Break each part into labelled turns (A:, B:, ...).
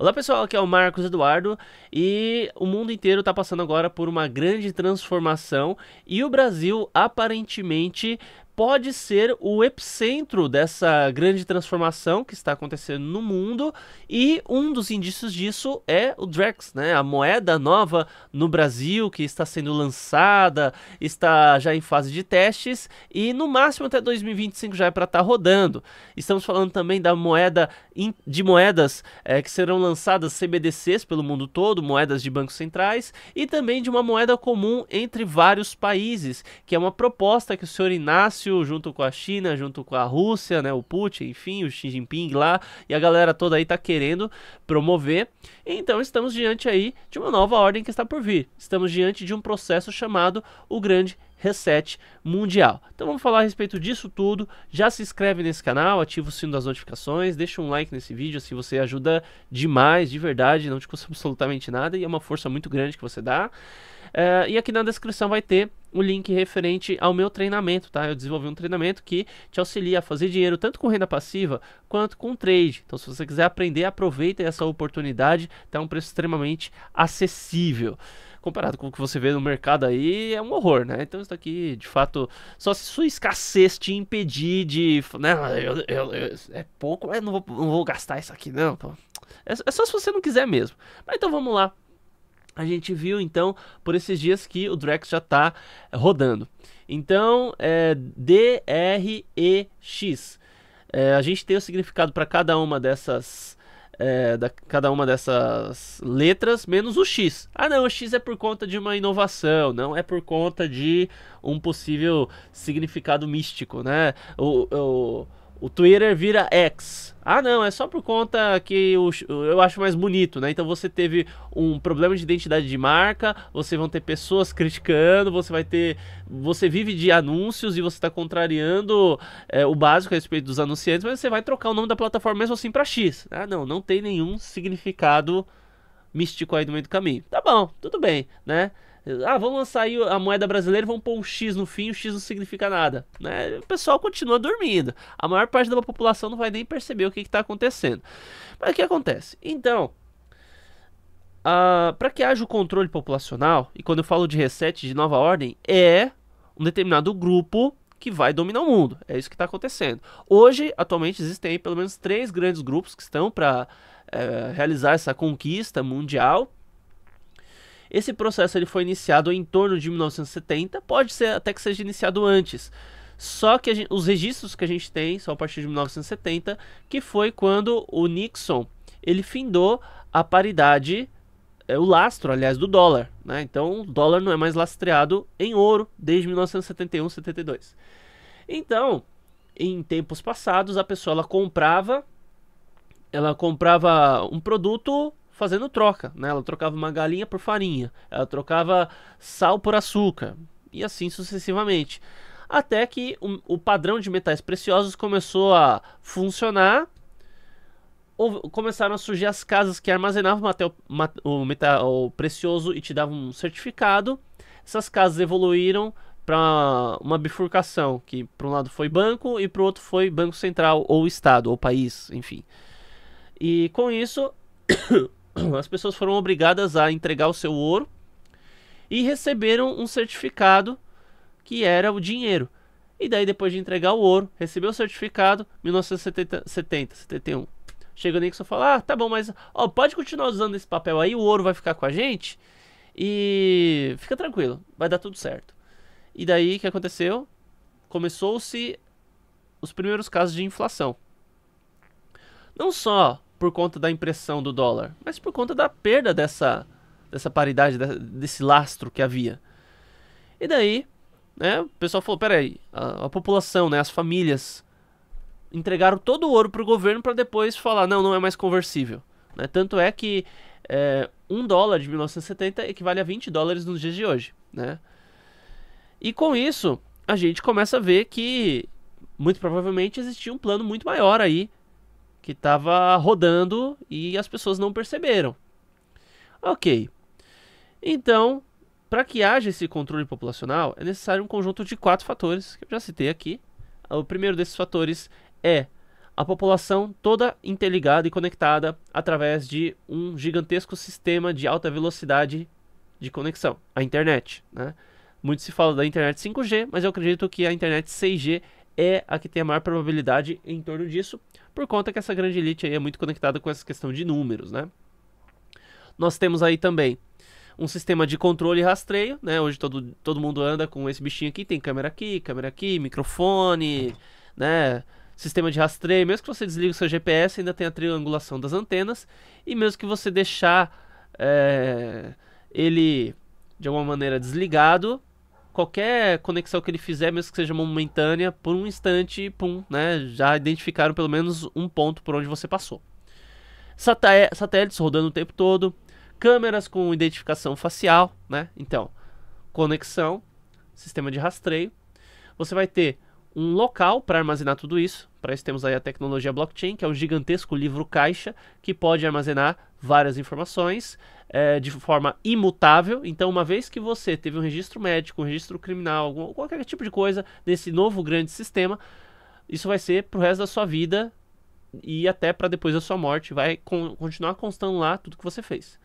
A: Olá pessoal, aqui é o Marcos Eduardo e o mundo inteiro está passando agora por uma grande transformação e o Brasil aparentemente pode ser o epicentro dessa grande transformação que está acontecendo no mundo e um dos indícios disso é o Drex, né? A moeda nova no Brasil que está sendo lançada, está já em fase de testes e no máximo até 2025 já é para estar tá rodando. Estamos falando também da moeda de moedas é, que serão lançadas CBDCs pelo mundo todo, moedas de bancos centrais e também de uma moeda comum entre vários países, que é uma proposta que o senhor Inácio junto com a China, junto com a Rússia, né, o Putin, enfim, o Xi Jinping lá, e a galera toda aí tá querendo promover. Então estamos diante aí de uma nova ordem que está por vir. Estamos diante de um processo chamado o Grande reset mundial. Então vamos falar a respeito disso tudo. Já se inscreve nesse canal, ativa o sino das notificações, deixa um like nesse vídeo, assim você ajuda demais, de verdade, não te custa absolutamente nada e é uma força muito grande que você dá. Eh, e aqui na descrição vai ter o um link referente ao meu treinamento, tá? Eu desenvolvi um treinamento que te auxilia a fazer dinheiro tanto com renda passiva quanto com trade. Então, se você quiser aprender, aproveita essa oportunidade, tá um preço extremamente acessível comparado com o que você vê no mercado aí, é um horror, né? Então isso daqui, de fato, só se sua escassez te impedir de. Né, ah, eu, eu, eu, é pouco, mas não vou, não vou gastar isso aqui, não. Pô. É, é só se você não quiser mesmo. Mas então vamos lá. A gente viu então por esses dias que o Drex já tá rodando. Então, é D-R-E-X. É, a gente tem o significado para cada uma dessas é, da cada uma dessas letras menos o X. Ah, não, o X é por conta de uma inovação, não é por conta de um possível significado místico, né? O, o o Twitter vira X. Ah, não, é só por conta que eu, eu acho mais bonito, né? Então você teve um problema de identidade de marca, você vão ter pessoas criticando, você vai ter. Você vive de anúncios e você está contrariando é, o básico a respeito dos anunciantes, mas você vai trocar o nome da plataforma mesmo assim para X. Ah, não, não tem nenhum significado místico aí no meio do caminho. Tá bom, tudo bem, né? Ah, vamos lançar aí a moeda brasileira, vamos pôr um X no fim, o X não significa nada. Né? O pessoal continua dormindo. A maior parte da população não vai nem perceber o que está acontecendo. Mas o que acontece? Então, para que haja o controle populacional, e quando eu falo de reset, de nova ordem, é um determinado grupo que vai dominar o mundo. É isso que está acontecendo. Hoje, atualmente, existem pelo menos três grandes grupos que estão para eh, realizar essa conquista mundial esse processo ele foi iniciado em torno de 1970, pode ser até que seja iniciado antes. Só que gente, os registros que a gente tem são a partir de 1970, que foi quando o Nixon ele findou a paridade, é, o lastro, aliás, do dólar. Né? Então, o dólar não é mais lastreado em ouro desde 1971, 72. Então, em tempos passados, a pessoa ela comprava, ela comprava um produto fazendo troca. Né? Ela trocava uma galinha por farinha, ela trocava sal por açúcar, e assim sucessivamente. Até que o, o padrão de metais preciosos começou a funcionar. Ou começaram a surgir as casas que armazenavam o, metal, o precioso e te davam um certificado. Essas casas evoluíram para uma bifurcação, que para um lado foi banco e para o outro foi Banco Central ou Estado ou país, enfim. E com isso, as pessoas foram obrigadas a entregar o seu ouro e receberam um certificado que era o dinheiro. E daí, depois de entregar o ouro, recebeu o certificado, 1970, 71. Chega o Nixon e fala: Ah, tá bom, mas ó, pode continuar usando esse papel aí, o ouro vai ficar com a gente. E fica tranquilo, vai dar tudo certo. E daí, o que aconteceu? Começou-se os primeiros casos de inflação. Não só por conta da impressão do dólar, mas por conta da perda dessa, dessa paridade, desse lastro que havia. E daí, né, o pessoal falou, peraí, a, a população, né, as famílias entregaram todo o ouro para o governo para depois falar, não, não é mais conversível. Né? Tanto é que é, um dólar de 1970 equivale a 20 dólares nos dias de hoje. Né? E com isso, a gente começa a ver que muito provavelmente existia um plano muito maior aí que estava rodando e as pessoas não perceberam. Ok. Então, para que haja esse controle populacional, é necessário um conjunto de quatro fatores que eu já citei aqui. O primeiro desses fatores é a população toda interligada e conectada através de um gigantesco sistema de alta velocidade de conexão, a internet. Né? Muito se fala da internet 5G, mas eu acredito que a internet 6G é a que tem a maior probabilidade em torno disso, por conta que essa grande elite aí é muito conectada com essa questão de números, né? Nós temos aí também um sistema de controle e rastreio, né? Hoje todo, todo mundo anda com esse bichinho aqui, tem câmera aqui, câmera aqui, microfone, né? Sistema de rastreio, mesmo que você desligue o seu GPS, ainda tem a triangulação das antenas, e mesmo que você deixar é, ele de alguma maneira desligado, qualquer conexão que ele fizer, mesmo que seja momentânea, por um instante, pum, né? Já identificaram pelo menos um ponto por onde você passou. satélites rodando o tempo todo, câmeras com identificação facial, né? Então, conexão, sistema de rastreio. Você vai ter um local para armazenar tudo isso. Para isso temos aí a tecnologia blockchain, que é um gigantesco livro caixa que pode armazenar várias informações é, de forma imutável. Então, uma vez que você teve um registro médico, um registro criminal, algum, qualquer tipo de coisa nesse novo grande sistema, isso vai ser pro resto da sua vida e até para depois da sua morte. Vai con continuar constando lá tudo que você fez.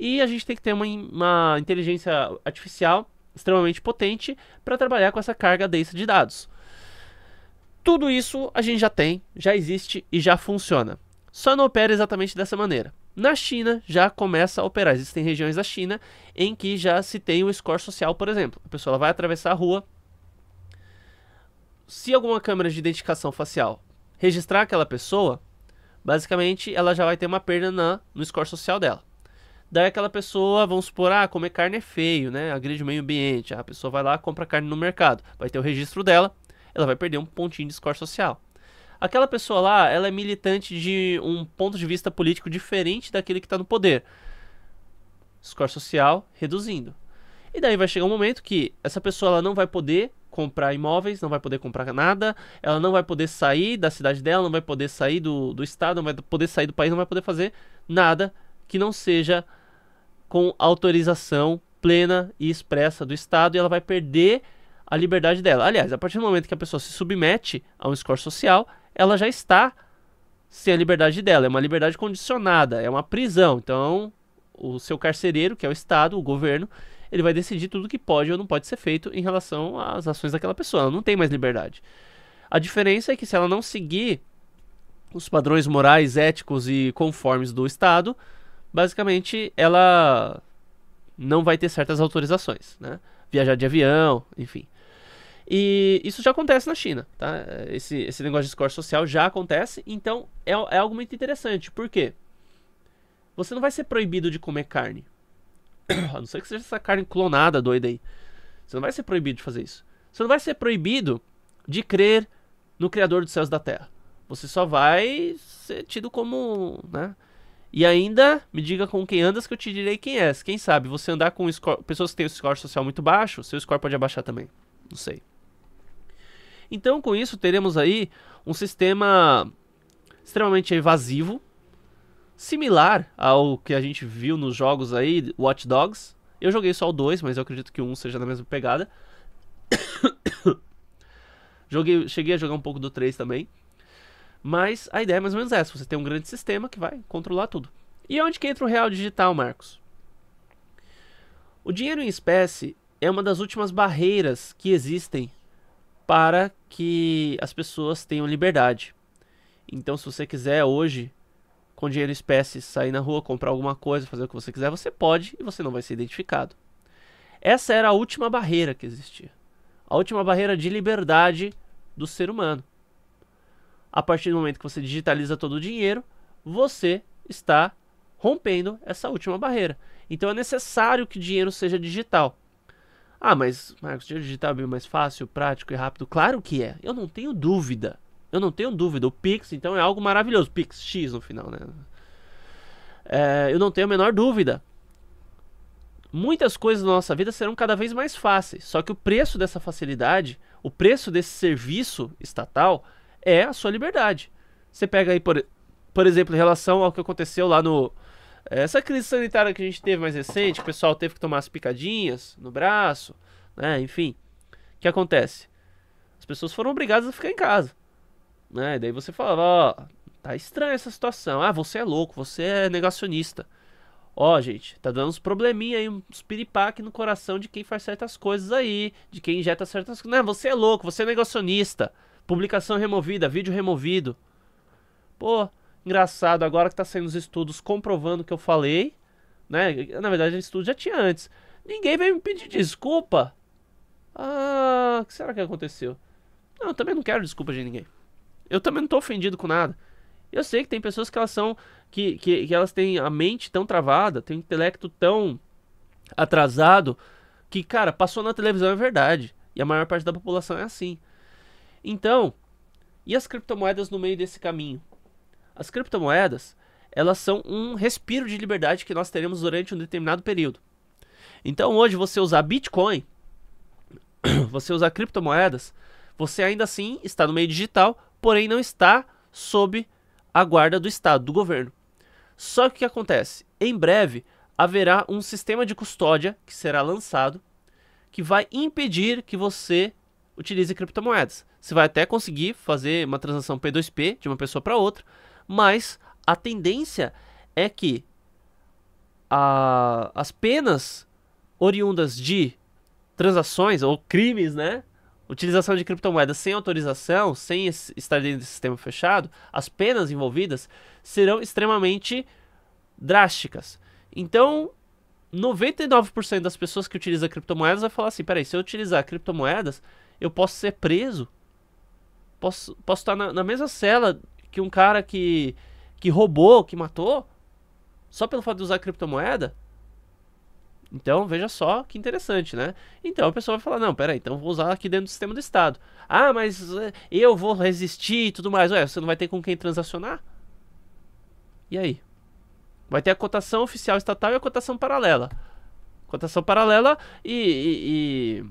A: E a gente tem que ter uma, uma inteligência artificial extremamente potente para trabalhar com essa carga densa de dados. Tudo isso a gente já tem, já existe e já funciona. Só não opera exatamente dessa maneira. Na China já começa a operar. Existem regiões da China em que já se tem o score social, por exemplo. A pessoa vai atravessar a rua. Se alguma câmera de identificação facial registrar aquela pessoa, basicamente ela já vai ter uma perda na, no score social dela. Daí aquela pessoa, vamos supor, ah, comer carne é feio, né? Agride o meio ambiente. Ah, a pessoa vai lá, compra carne no mercado. Vai ter o registro dela, ela vai perder um pontinho de score social aquela pessoa lá, ela é militante de um ponto de vista político diferente daquele que está no poder. Score social reduzindo. E daí vai chegar um momento que essa pessoa ela não vai poder comprar imóveis, não vai poder comprar nada, ela não vai poder sair da cidade dela, não vai poder sair do, do estado, não vai poder sair do país, não vai poder fazer nada que não seja com autorização plena e expressa do estado e ela vai perder a liberdade dela. Aliás, a partir do momento que a pessoa se submete a um score social, ela já está sem a liberdade dela. É uma liberdade condicionada, é uma prisão. Então, o seu carcereiro, que é o Estado, o governo, ele vai decidir tudo que pode ou não pode ser feito em relação às ações daquela pessoa. Ela não tem mais liberdade. A diferença é que se ela não seguir os padrões morais, éticos e conformes do Estado, basicamente ela não vai ter certas autorizações, né? Viajar de avião, enfim. E isso já acontece na China, tá? Esse, esse negócio de score social já acontece, então é, é algo muito interessante. Por quê? Você não vai ser proibido de comer carne. A não ser que seja essa carne clonada doida aí. Você não vai ser proibido de fazer isso. Você não vai ser proibido de crer no Criador dos céus e da terra. Você só vai ser tido como, né? E ainda, me diga com quem andas que eu te direi quem és. Quem sabe, você andar com score, pessoas que têm o score social muito baixo, seu score pode abaixar também. Não sei. Então, com isso, teremos aí um sistema extremamente evasivo, similar ao que a gente viu nos jogos aí, Watch Dogs. Eu joguei só o 2, mas eu acredito que o 1 um seja na mesma pegada. joguei, cheguei a jogar um pouco do 3 também. Mas a ideia é mais ou menos essa: você tem um grande sistema que vai controlar tudo. E é onde que entra o real digital, Marcos? O dinheiro em espécie é uma das últimas barreiras que existem para que as pessoas tenham liberdade. Então, se você quiser hoje, com dinheiro em espécie, sair na rua, comprar alguma coisa, fazer o que você quiser, você pode e você não vai ser identificado. Essa era a última barreira que existia. A última barreira de liberdade do ser humano. A partir do momento que você digitaliza todo o dinheiro, você está rompendo essa última barreira. Então é necessário que o dinheiro seja digital. Ah, mas Marcos, dinheiro digital é bem mais fácil, prático e rápido. Claro que é. Eu não tenho dúvida. Eu não tenho dúvida. O Pix, então, é algo maravilhoso. Pix X no final, né? É, eu não tenho a menor dúvida. Muitas coisas da nossa vida serão cada vez mais fáceis. Só que o preço dessa facilidade, o preço desse serviço estatal, é a sua liberdade. Você pega aí, por, por exemplo, em relação ao que aconteceu lá no, é, essa crise sanitária que a gente teve mais recente, o pessoal teve que tomar as picadinhas no braço, né? Enfim, o que acontece? As pessoas foram obrigadas a ficar em casa, né? E daí você falava, ó, oh, tá estranha essa situação. Ah, você é louco, você é negacionista. Ó, oh, gente, tá dando uns probleminha aí, uns piripaque no coração de quem faz certas coisas aí, de quem injeta certas coisas. Não, você é louco, você é negacionista. Publicação removida, vídeo removido. Pô, Engraçado, agora que tá saindo os estudos comprovando o que eu falei, né? Na verdade, estudo já tinha antes. Ninguém veio me pedir desculpa. Ah, o que será que aconteceu? Não, eu também não quero desculpa de ninguém. Eu também não tô ofendido com nada. Eu sei que tem pessoas que elas são. Que, que, que elas têm a mente tão travada, têm um intelecto tão atrasado, que, cara, passou na televisão é verdade. E a maior parte da população é assim. Então, e as criptomoedas no meio desse caminho? As criptomoedas, elas são um respiro de liberdade que nós teremos durante um determinado período. Então hoje você usar Bitcoin, você usar criptomoedas, você ainda assim está no meio digital, porém não está sob a guarda do Estado, do governo. Só que o que acontece? Em breve haverá um sistema de custódia que será lançado que vai impedir que você utilize criptomoedas. Você vai até conseguir fazer uma transação P2P de uma pessoa para outra, mas a tendência é que a, as penas oriundas de transações ou crimes, né? Utilização de criptomoedas sem autorização, sem estar dentro do sistema fechado, as penas envolvidas serão extremamente drásticas. Então, 99% das pessoas que utilizam criptomoedas vai falar assim: peraí, se eu utilizar criptomoedas, eu posso ser preso, posso, posso estar na, na mesma cela que um cara que, que roubou, que matou, só pelo fato de usar criptomoeda. Então, veja só que interessante, né? Então a pessoa vai falar: não, peraí, então vou usar aqui dentro do sistema do Estado. Ah, mas eh, eu vou resistir e tudo mais. Ué, você não vai ter com quem transacionar? E aí? Vai ter a cotação oficial estatal e a cotação paralela. Cotação paralela e, e, e,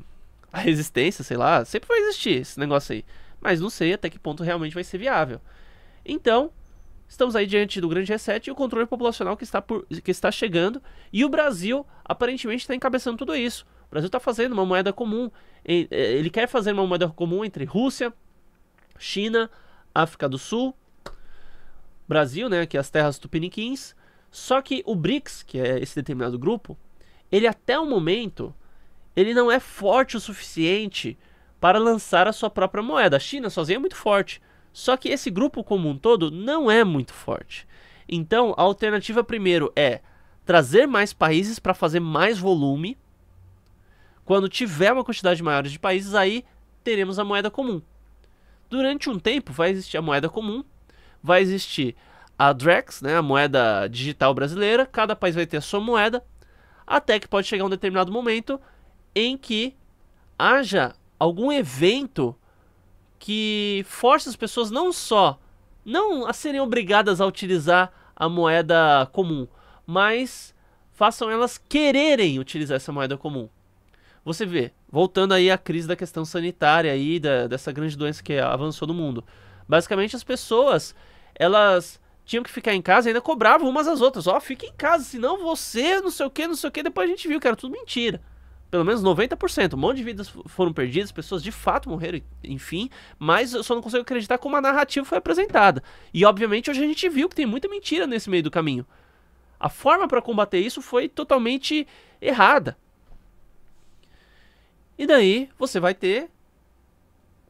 A: a resistência, sei lá, sempre vai existir esse negócio aí. Mas não sei até que ponto realmente vai ser viável. Então, estamos aí diante do grande reset e o controle populacional que está, por, que está chegando. E o Brasil, aparentemente, está encabeçando tudo isso. O Brasil está fazendo uma moeda comum. É, ele quer fazer uma moeda comum entre Rússia, China, África do Sul, Brasil, né, que é as terras tupiniquins. Só que o BRICS, que é esse determinado grupo, ele até o momento ele não é forte o suficiente para lançar a sua própria moeda. A China sozinha é muito forte. Só que esse grupo como um todo não é muito forte. Então, a alternativa primeiro é trazer mais países para fazer mais volume. Quando tiver uma quantidade maior de países, aí teremos a moeda comum. Durante um tempo vai existir a moeda comum, vai existir a Drex, né, a moeda digital brasileira, cada país vai ter a sua moeda, até que pode chegar um determinado momento em que haja algum evento que força as pessoas não só não a serem obrigadas a utilizar a moeda comum, mas façam elas quererem utilizar essa moeda comum. Você vê, voltando aí à crise da questão sanitária aí da, dessa grande doença que avançou no mundo. Basicamente as pessoas, elas tinham que ficar em casa e ainda cobravam umas às outras. Ó, oh, fica em casa, senão você, não sei o que, não sei o que. Depois a gente viu que era tudo mentira pelo menos 90%. Um monte de vidas foram perdidas, pessoas de fato morreram, enfim. Mas eu só não consigo acreditar como a narrativa foi apresentada. E obviamente hoje a gente viu que tem muita mentira nesse meio do caminho. A forma para combater isso foi totalmente errada. E daí você vai ter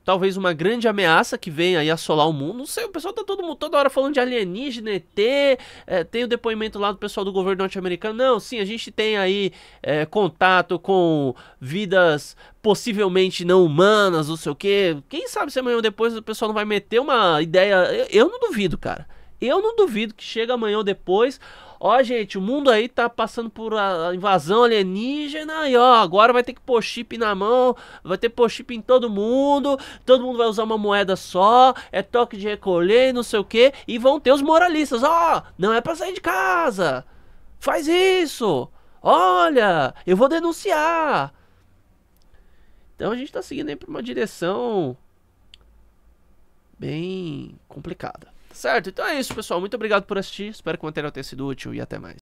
A: talvez uma grande ameaça que venha aí assolar o mundo. Não sei, o pessoal tá todo mundo toda hora falando de alienígena, ET, é, tem o depoimento lá do pessoal do governo norte-americano. Não, sim, a gente tem aí é, contato com vidas possivelmente não humanas, não sei o quê. Quem sabe se amanhã ou depois o pessoal não vai meter uma ideia. Eu, eu não duvido, cara. Eu não duvido que chega amanhã ou depois Ó, gente, o mundo aí tá passando por a invasão alienígena e ó, agora vai ter que pôr chip na mão, vai ter que pôr chip em todo mundo, todo mundo vai usar uma moeda só, é toque de recolher, não sei o que, e vão ter os moralistas, ó, não é pra sair de casa, faz isso, olha, eu vou denunciar. Então a gente tá seguindo aí pra uma direção bem complicada. Certo? Então é isso, pessoal. Muito obrigado por assistir. Espero que o material tenha sido útil e até mais.